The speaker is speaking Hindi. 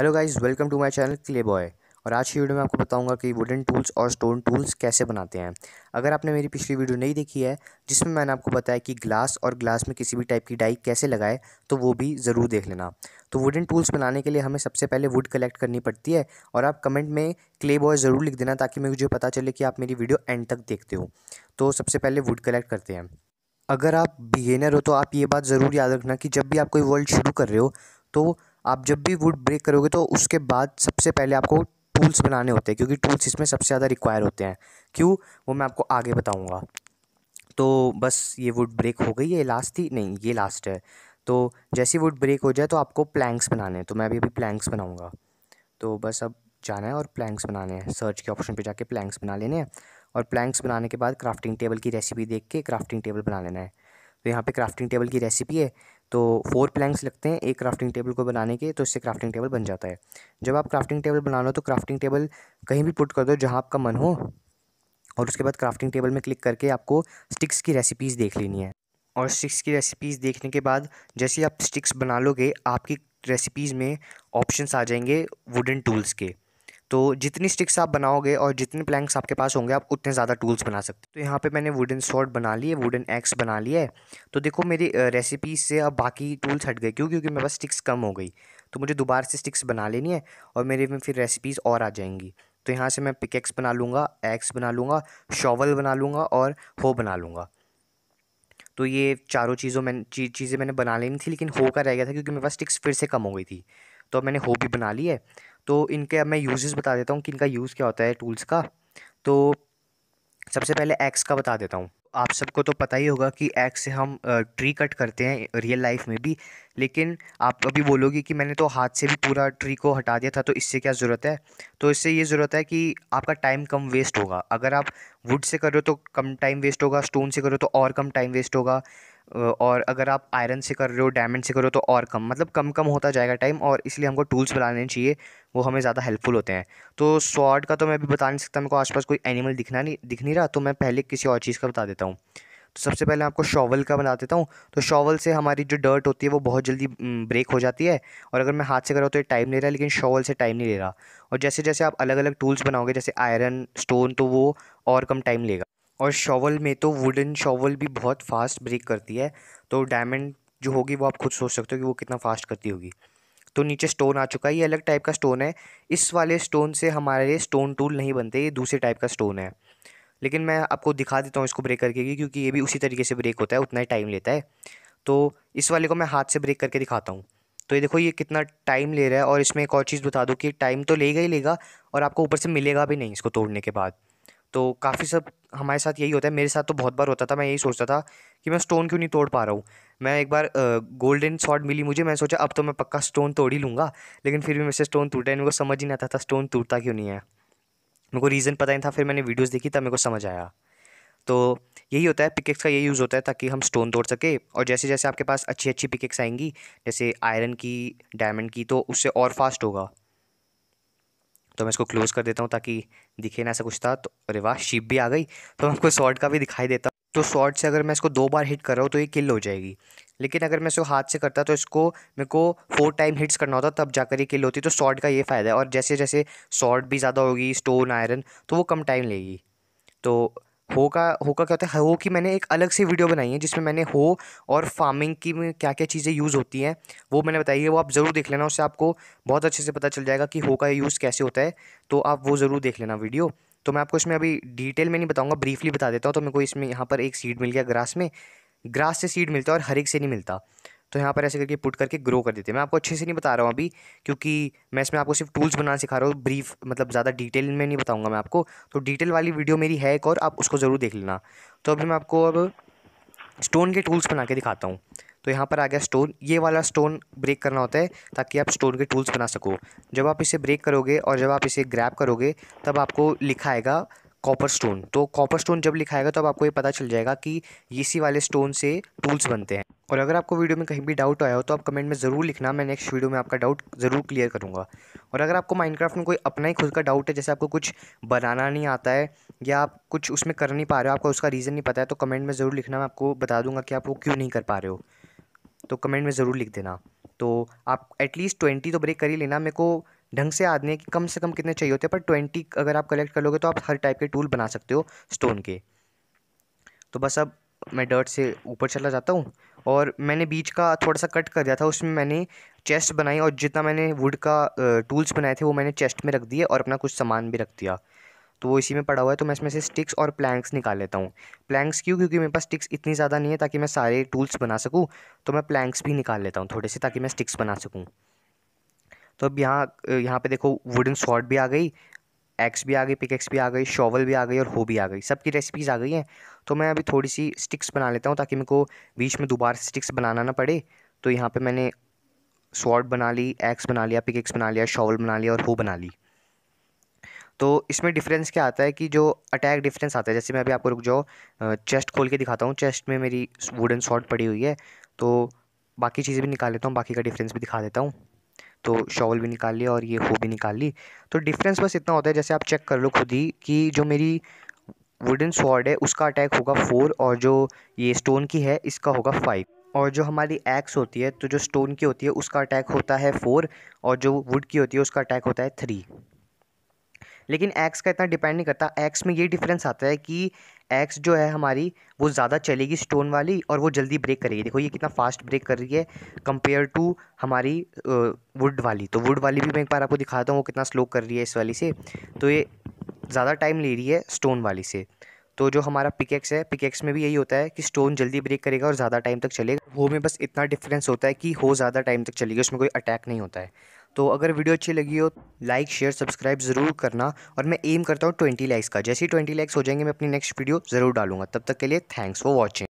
hello guys welcome to my channel clay boy और आज की वीडियो में आपको बताऊंगा कि वुडन टूल्स और स्टोन टूल्स कैसे बनाते हैं अगर आपने मेरी पिछली वीडियो नहीं देखी है जिसमें मैंने आपको बताया कि ग्लास और ग्लास में किसी भी टाइप की डाई कैसे लगाए तो वो भी ज़रूर देख लेना तो वुडन टूल्स बनाने के लिए हमें सबसे पहले वुड कलेक्ट करनी पड़ती है और आप कमेंट में क्ले बॉय ज़रूर लिख देना ताकि मुझे पता चले कि आप मेरी वीडियो एंड तक देखते हो तो सबसे पहले वुड कलेक्ट करते हैं अगर आप बिगेनर हो तो आप ये बात ज़रूर याद रखना कि जब भी आप कोई वर्ल्ड शुरू कर रहे हो तो आप जब भी वुड ब्रेक करोगे तो उसके बाद सबसे पहले आपको टूल्स बनाने होते हैं क्योंकि टूल्स इसमें सबसे ज़्यादा रिक्वायर होते हैं क्यों वो मैं आपको आगे बताऊँगा तो बस ये वुड ब्रेक हो गई ये लास्ट थी नहीं ये लास्ट है तो जैसे वुड ब्रेक हो जाए तो आपको प्लैंक्स बनाने हैं तो मैं अभी अभी प्लैंक्स बनाऊँगा तो बस अब जाना है और प्लैंक्स बनाने हैं सर्च के ऑप्शन पे जाके प्लैंक्स बना लेने हैं और प्लैंक्स बनाने के बाद क्राफ्टिंग टेबल की रेसिपी देख के क्राफ्टिंग टेबल बना लेना है तो यहाँ पे क्राफ्टिंग टेबल की रेसिपी है तो फोर प्लैंक्स लगते हैं एक क्राफ्टिंग टेबल को बनाने के तो इससे क्राफ्टिंग टेबल बन जाता है जब आप क्राफ्टिंग टेबल बना लो तो क्राफ्टिंग टेबल कहीं भी पुट कर दो जहाँ आपका मन हो और उसके बाद क्राफ्टिंग टेबल में क्लिक करके आपको स्टिक्स की रेसिपीज़ देख लेनी है और स्टिक्स की रेसिपीज़ देखने के बाद जैसे आप स्टिक्स बना लोगे आपकी रेसिपीज़ में ऑप्शंस आ जाएंगे वुडन टूल्स के तो जितनी स्टिक्स आप बनाओगे और जितने प्लैंक्स आपके पास होंगे आप उतने ज़्यादा टूल्स बना सकते हो तो यहाँ पे मैंने वुडन शॉर्ट बना लिए वुडन एक्स बना लिया है तो देखो मेरी रेसिपी से अब बाकी टूल्स हट गए क्यों क्योंकि मेरे पास स्टिक्स कम हो गई तो मुझे दोबारा से स्टिक्स बना लेनी है और मेरे में फिर रेसिपीज़ और आ जाएंगी तो यहाँ से मैं पिकेक्स बना लूँगा एक्स बना लूँगा शॉवल बना लूँगा और हो बना लूँगा तो ये चारों चीज़ों में चीज़ें मैंने बना लेनी थी लेकिन हो का रह गया था क्योंकि मेरे पास स्टिक्स फिर से कम हो गई थी तो अब मैंने हो भी बना ली है तो इनके अब मैं यूजेस बता देता हूँ कि इनका यूज़ क्या होता है टूल्स का तो सबसे पहले एक्स का बता देता हूँ आप सबको तो पता ही होगा कि एक्स से हम ट्री कट करते हैं रियल लाइफ में भी लेकिन आप अभी बोलोगे कि मैंने तो हाथ से भी पूरा ट्री को हटा दिया था तो इससे क्या ज़रूरत है तो इससे ये ज़रूरत है कि आपका टाइम कम वेस्ट होगा अगर आप वुड से करो तो कम टाइम वेस्ट होगा स्टोन से करो तो और कम टाइम वेस्ट होगा और अगर आप आयरन से कर रहे हो डायमंड से कर रहे हो तो और कम मतलब कम कम होता जाएगा टाइम और इसलिए हमको टूल्स बनाने चाहिए वो हमें ज़्यादा हेल्पफुल होते हैं तो स्वाड का तो मैं अभी बता नहीं सकता मेरे को आसपास कोई एनिमल दिखना नहीं दिख नहीं रहा तो मैं पहले किसी और चीज़ का बता देता हूँ तो सबसे पहले आपको शॉवल का बना देता हूँ तो शॉवल से हमारी जो डर्ट होती है वो बहुत जल्दी ब्रेक हो जाती है और अगर मैं हाथ से कर रहा हूँ तो ये टाइम ले रहा है लेकिन शॉवल से टाइम नहीं ले रहा और जैसे जैसे आप अलग अलग टूल्स बनाओगे जैसे आयरन स्टोन तो वो और कम टाइम लेगा और शॉवल में तो वुडन शॉवल भी बहुत फास्ट ब्रेक करती है तो डायमंड जो होगी वो आप खुद सोच सकते हो कि वो कितना फास्ट करती होगी तो नीचे स्टोन आ चुका है ये अलग टाइप का स्टोन है इस वाले स्टोन से हमारे स्टोन टूल नहीं बनते ये दूसरे टाइप का स्टोन है लेकिन मैं आपको दिखा देता हूँ इसको ब्रेक करके क्योंकि ये भी उसी तरीके से ब्रेक होता है उतना ही टाइम लेता है तो इस वाले को मैं हाथ से ब्रेक करके दिखाता हूँ तो ये देखो ये कितना टाइम ले रहा है और इसमें एक और चीज़ बता दूँ कि टाइम तो लेगा ही लेगा और आपको ऊपर से मिलेगा भी नहीं इसको तोड़ने के बाद तो काफ़ी सब हमारे साथ यही होता है मेरे साथ तो बहुत बार होता था मैं यही सोचता था कि मैं स्टोन क्यों नहीं तोड़ पा रहा हूँ मैं एक बार गोल्डन शॉट मिली मुझे मैं सोचा अब तो मैं पक्का स्टोन तोड़ ही लूँगा लेकिन फिर भी मेरे से स्टोन टूटा मेरे को समझ ही नहीं आता था स्टोन टूटता क्यों नहीं है मेरे को रीज़न पता नहीं था फिर मैंने वीडियोज़ देखी तब मेरे को समझ आया तो यही होता है पिकेक्स का यही यूज़ होता है ताकि हम स्टोन तोड़ सके और जैसे जैसे आपके पास अच्छी अच्छी पिकेक्स आएंगी जैसे आयरन की डायमंड की तो उससे और फास्ट होगा तो मैं इसको क्लोज़ कर देता हूँ ताकि दिखे ना ऐसा कुछ था तो अरे वाह शिप भी आ गई तो मैं आपको शॉर्ट का भी दिखाई देता हूँ तो शॉर्ट से अगर मैं इसको दो बार हिट कर रहा हूँ तो ये किल हो जाएगी लेकिन अगर मैं इसको हाथ से करता तो इसको मेरे को फोर टाइम हिट्स करना होता तब जाकर ये किल होती तो शॉर्ट का ये फ़ायदा है और जैसे जैसे शॉर्ट भी ज़्यादा होगी स्टोन आयरन तो वो कम टाइम लेगी तो हो का हो का क्या होता है हो की मैंने एक अलग से वीडियो बनाई है जिसमें मैंने हो और फार्मिंग की में क्या क्या चीज़ें यूज़ होती हैं वो मैंने बताई है वो आप ज़रूर देख लेना उससे आपको बहुत अच्छे से पता चल जाएगा कि हो का यूज़ कैसे होता है तो आप वो ज़रूर देख लेना वीडियो तो मैं आपको इसमें अभी डिटेल में नहीं बताऊँगा ब्रीफली बता देता हूँ तो मेरे को इसमें यहाँ पर एक सीड मिल गया ग्रास में ग्रास से सीड मिलता है और हर एक से नहीं मिलता तो यहाँ पर ऐसे करके पुट करके ग्रो कर देते हैं मैं आपको अच्छे से नहीं बता रहा हूँ अभी क्योंकि मैं इसमें आपको सिर्फ टूल्स बनाना सिखा रहा हूँ ब्रीफ मतलब ज़्यादा डिटेल में नहीं बताऊँगा मैं आपको तो डिटेल वाली वीडियो मेरी है एक और आप उसको ज़रूर देख लेना तो अभी मैं आपको अब स्टोन के टूल्स बना के दिखाता हूँ तो यहाँ पर आ गया स्टोन ये वाला स्टोन ब्रेक करना होता है ताकि आप स्टोन के टूल्स बना सको जब आप इसे ब्रेक करोगे और जब आप इसे ग्रैप करोगे तब आपको लिखा आएगा कॉपर स्टोन तो कॉपर स्टोन जब लिखाएगा तो अब आपको ये पता चल जाएगा कि इसी वाले स्टोन से टूल्स बनते हैं और अगर आपको वीडियो में कहीं भी डाउट आया हो तो आप कमेंट में ज़रूर लिखना मैं नेक्स्ट वीडियो में आपका डाउट ज़रूर क्लियर करूँगा और अगर आपको माइनक्राफ्ट में कोई अपना ही खुद का डाउट है जैसे आपको कुछ बनाना नहीं आता है या आप कुछ उसमें कर नहीं पा रहे हो आपको उसका रीज़न नहीं पता है तो कमेंट में ज़रूर लिखना मैं आपको बता दूंगा कि आप वो क्यों नहीं कर पा रहे हो तो कमेंट में ज़रूर लिख देना तो आप एटलीस्ट ट्वेंटी तो ब्रेक कर ही लेना मेरे को ढंग से आदमी कि कम से कम कितने चाहिए होते हैं पर ट्वेंटी अगर आप कलेक्ट कर लोगे तो आप हर टाइप के टूल बना सकते हो स्टोन के तो बस अब मैं डर्ट से ऊपर चला जाता हूँ और मैंने बीच का थोड़ा सा कट कर दिया था उसमें मैंने चेस्ट बनाई और जितना मैंने वुड का टूल्स बनाए थे वो मैंने चेस्ट में रख दिए और अपना कुछ सामान भी रख दिया तो वो इसी में पड़ा हुआ है तो मैं इसमें से स्टिक्स और प्लैंक्स निकाल लेता हूँ प्लैंक्स क्यों क्योंकि मेरे पास स्टिक्स इतनी ज़्यादा नहीं है ताकि मैं सारे टूल्स बना सकूँ तो मैं प्लैंक्स भी निकाल लेता हूँ थोड़े से ताकि मैं स्टिक्स बना सकूँ तो अब यहाँ यहाँ पे देखो वुडन सॉर्ट भी आ गई एक्स भी आ गई पिक एक्स भी आ गई शॉवल भी आ गई और हो भी आ गई सबकी रेसिपीज़ आ गई हैं तो मैं अभी थोड़ी सी स्टिक्स बना लेता हूँ ताकि मेरे को बीच में दोबारा स्टिक्स बनाना ना पड़े तो यहाँ पे मैंने शॉर्ट बना ली एक्स बना लिया पिक एक्स बना लिया शॉवल बना लिया और हो बना ली तो इसमें डिफरेंस क्या आता है कि जो अटैक डिफरेंस आता है जैसे मैं अभी आपको रुक जाओ चेस्ट खोल के दिखाता हूँ चेस्ट में मेरी वुडन शॉर्ट पड़ी हुई है तो बाकी चीज़ें भी निकाल लेता हूँ बाकी का डिफरेंस भी दिखा देता हूँ तो शॉवल भी निकाल लिया और ये हो भी निकाल ली तो डिफरेंस बस इतना होता है जैसे आप चेक कर लो खुद ही कि जो मेरी वुडन स्वॉर्ड है उसका अटैक होगा फोर और जो ये स्टोन की है इसका होगा फाइव और जो हमारी एक्स होती है तो जो स्टोन की होती है उसका अटैक होता है फोर और जो वुड की होती है उसका अटैक होता है थ्री लेकिन एक्स का इतना डिपेंड नहीं करता एक्स में ये डिफरेंस आता है कि एक्स जो है हमारी वो ज़्यादा चलेगी स्टोन वाली और वो जल्दी ब्रेक करेगी देखो ये कितना फास्ट ब्रेक कर रही है कंपेयर टू हमारी वुड वाली तो वुड वाली भी मैं एक बार आपको दिखाता हूँ वो कितना स्लो कर रही है इस वाली से तो ये ज़्यादा टाइम ले रही है स्टोन वाली से तो जो हमारा पिकेक्स है पिकेक्स में भी यही होता है कि स्टोन जल्दी ब्रेक करेगा और ज़्यादा टाइम तक चलेगा वो में बस इतना डिफरेंस होता है कि हो ज़्यादा टाइम तक चलेगी उसमें कोई अटैक नहीं होता है तो अगर वीडियो अच्छी लगी हो लाइक शेयर सब्सक्राइब ज़रूर करना और मैं एम करता हूँ ट्वेंटी लाइक्स का जैसे ही ट्वेंटी लाइक्स हो जाएंगे मैं अपनी नेक्स्ट वीडियो ज़रूर डालूंगा तब तक के लिए थैंक्स फॉर वॉचिंग